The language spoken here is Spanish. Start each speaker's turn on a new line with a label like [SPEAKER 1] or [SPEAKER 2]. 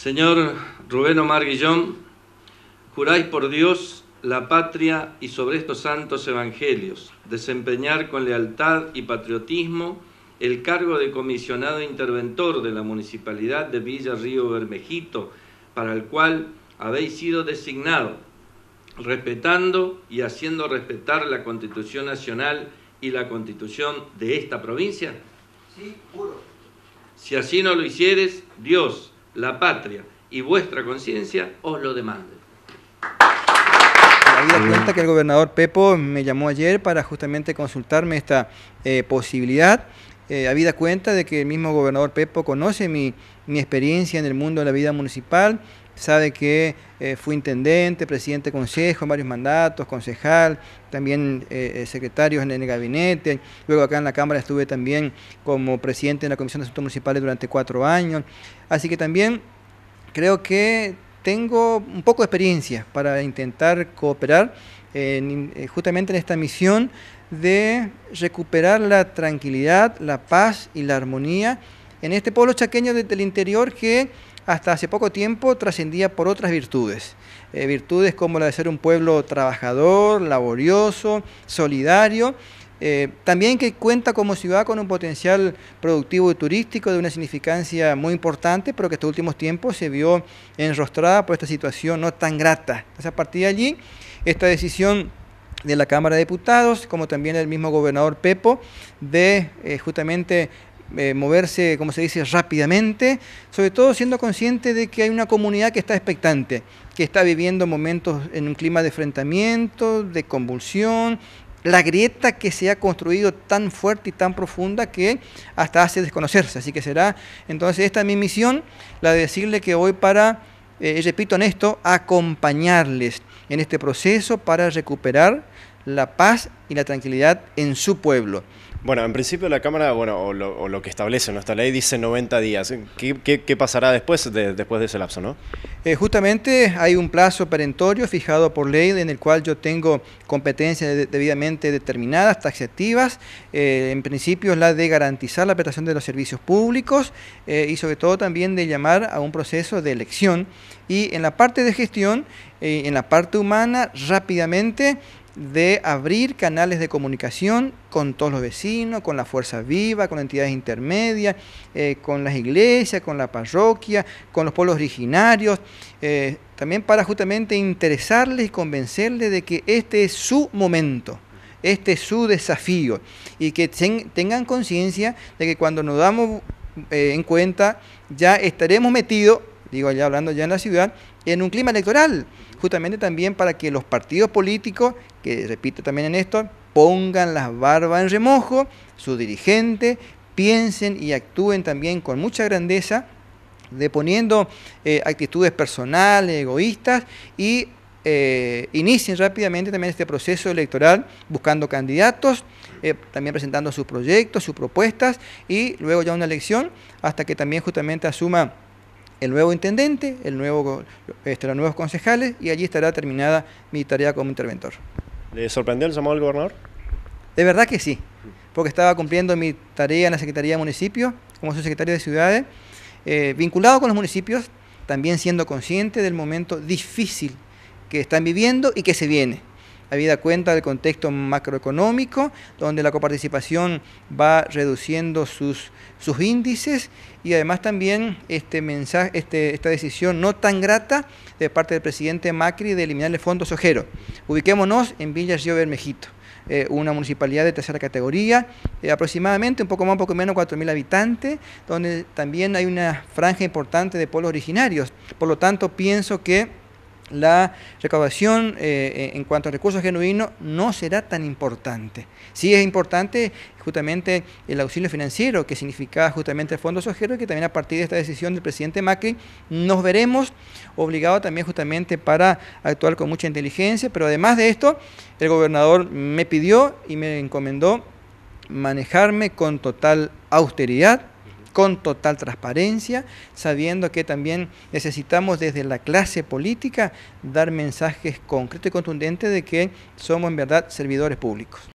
[SPEAKER 1] Señor Rubén Omar Guillón, juráis por Dios, la patria y sobre estos santos evangelios, desempeñar con lealtad y patriotismo el cargo de comisionado interventor de la Municipalidad de Villa Río Bermejito, para el cual habéis sido designado, respetando y haciendo respetar la Constitución Nacional y la Constitución de esta provincia?
[SPEAKER 2] Sí, juro.
[SPEAKER 1] Si así no lo hicieres, Dios, la patria y vuestra conciencia os lo demanden.
[SPEAKER 2] Había cuenta que el gobernador Pepo me llamó ayer para justamente consultarme esta eh, posibilidad. Eh, habida cuenta de que el mismo gobernador Pepo conoce mi, mi experiencia en el mundo de la vida municipal, sabe que eh, fui intendente, presidente de consejo en varios mandatos, concejal, también eh, eh, secretario en el gabinete. Luego acá en la Cámara estuve también como presidente de la Comisión de Asuntos Municipales durante cuatro años. Así que también creo que tengo un poco de experiencia para intentar cooperar justamente en esta misión de recuperar la tranquilidad, la paz y la armonía en este pueblo chaqueño del interior que hasta hace poco tiempo trascendía por otras virtudes, eh, virtudes como la de ser un pueblo trabajador, laborioso, solidario, eh, también que cuenta como ciudad con un potencial productivo y turístico de una significancia muy importante, pero que estos últimos tiempos se vio enrostrada por esta situación no tan grata. Entonces, a partir de allí, esta decisión de la Cámara de Diputados, como también el mismo gobernador Pepo, de eh, justamente eh, moverse, como se dice, rápidamente, sobre todo siendo consciente de que hay una comunidad que está expectante, que está viviendo momentos en un clima de enfrentamiento, de convulsión, la grieta que se ha construido tan fuerte y tan profunda que hasta hace desconocerse. Así que será entonces esta es mi misión, la de decirle que voy para, eh, repito en esto, acompañarles en este proceso para recuperar la paz y la tranquilidad en su pueblo. Bueno, en principio la Cámara, bueno, o lo, que establece nuestra ley dice 90 días. ¿Qué, pasará después de, después de ese lapso, no? Eh, justamente hay un plazo perentorio fijado por ley en el cual yo tengo competencias debidamente determinadas, taxativas, eh, en principio es la de garantizar la prestación de los servicios públicos eh, y sobre todo también de llamar a un proceso de elección. Y en la parte de gestión, en la parte humana, rápidamente de abrir canales de comunicación con todos los vecinos, con la fuerza viva, con entidades intermedias, eh, con las iglesias, con la parroquia, con los pueblos originarios, eh, también para justamente interesarles y convencerles de que este es su momento. Este es su desafío y que tengan conciencia de que cuando nos damos eh, en cuenta ya estaremos metidos, digo ya hablando ya en la ciudad, en un clima electoral, justamente también para que los partidos políticos, que repito también en esto, pongan las barbas en remojo, su dirigente, piensen y actúen también con mucha grandeza, deponiendo eh, actitudes personales, egoístas y eh, inicien rápidamente también este proceso electoral buscando candidatos, eh, también presentando sus proyectos, sus propuestas y luego ya una elección hasta que también justamente asuma el nuevo intendente, el nuevo, este, los nuevos concejales y allí estará terminada mi tarea como interventor. ¿Le sorprendió el llamado gobernador? De verdad que sí, porque estaba cumpliendo mi tarea en la Secretaría de Municipios, como soy secretario de Ciudades, eh, vinculado con los municipios, también siendo consciente del momento difícil que están viviendo y que se viene habida cuenta del contexto macroeconómico, donde la coparticipación va reduciendo sus, sus índices y además también este mensaje, este, esta decisión no tan grata de parte del presidente Macri de eliminar el fondo sojero. Ubiquémonos en Villa Río Bermejito. Eh, una municipalidad de tercera categoría, eh, aproximadamente un poco más, un poco menos, 4.000 habitantes, donde también hay una franja importante de pueblos originarios. Por lo tanto, pienso que la recaudación eh, eh, en cuanto a recursos genuinos no será tan importante. Sí es importante justamente el auxilio financiero que significa justamente el Fondo Sojero, que también a partir de esta decisión del presidente Macri nos veremos obligados también justamente para actuar con mucha inteligencia, pero además de esto, el gobernador me pidió y me encomendó manejarme con total austeridad, con total transparencia, sabiendo que también necesitamos desde la clase política dar mensajes concretos y contundentes de que somos en verdad servidores públicos.